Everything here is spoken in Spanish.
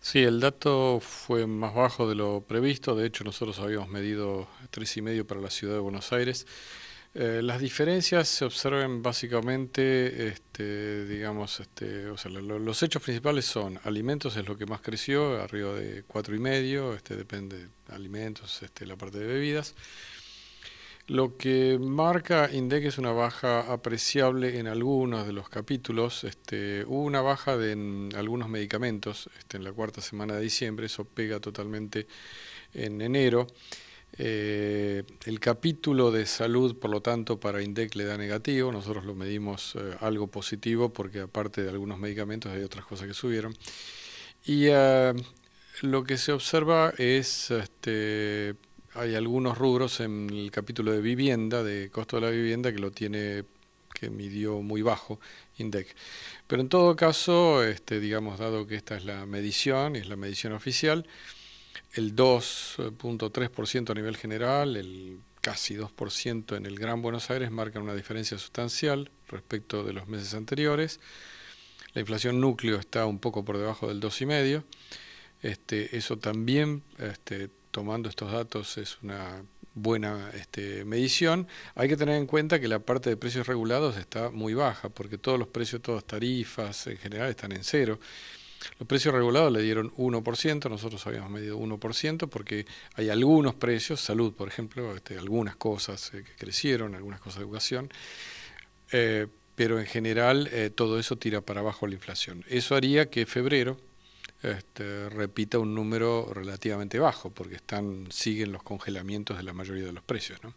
Sí, el dato fue más bajo de lo previsto. De hecho, nosotros habíamos medido y medio para la ciudad de Buenos Aires. Eh, las diferencias se observan básicamente, este, digamos, este, los hechos principales son alimentos es lo que más creció, arriba de cuatro y medio, este, depende alimentos, este, la parte de bebidas. Lo que marca INDEC es una baja apreciable en algunos de los capítulos. Este, hubo una baja en algunos medicamentos este, en la cuarta semana de diciembre, eso pega totalmente en enero. Eh, el capítulo de salud, por lo tanto, para INDEC le da negativo, nosotros lo medimos eh, algo positivo porque aparte de algunos medicamentos hay otras cosas que subieron. Y eh, lo que se observa es este, hay algunos rubros en el capítulo de vivienda, de costo de la vivienda, que lo tiene, que midió muy bajo INDEC. Pero en todo caso, este, digamos, dado que esta es la medición, es la medición oficial, el 2.3% a nivel general, el casi 2% en el Gran Buenos Aires marca una diferencia sustancial respecto de los meses anteriores. La inflación núcleo está un poco por debajo del 2,5%. Este, eso también este, tomando estos datos es una buena este, medición, hay que tener en cuenta que la parte de precios regulados está muy baja, porque todos los precios, todas las tarifas en general están en cero. Los precios regulados le dieron 1%, nosotros habíamos medido 1% porque hay algunos precios, salud por ejemplo, este, algunas cosas eh, que crecieron, algunas cosas de educación, eh, pero en general eh, todo eso tira para abajo la inflación. Eso haría que febrero, este, repita un número relativamente bajo, porque están, siguen los congelamientos de la mayoría de los precios. ¿no?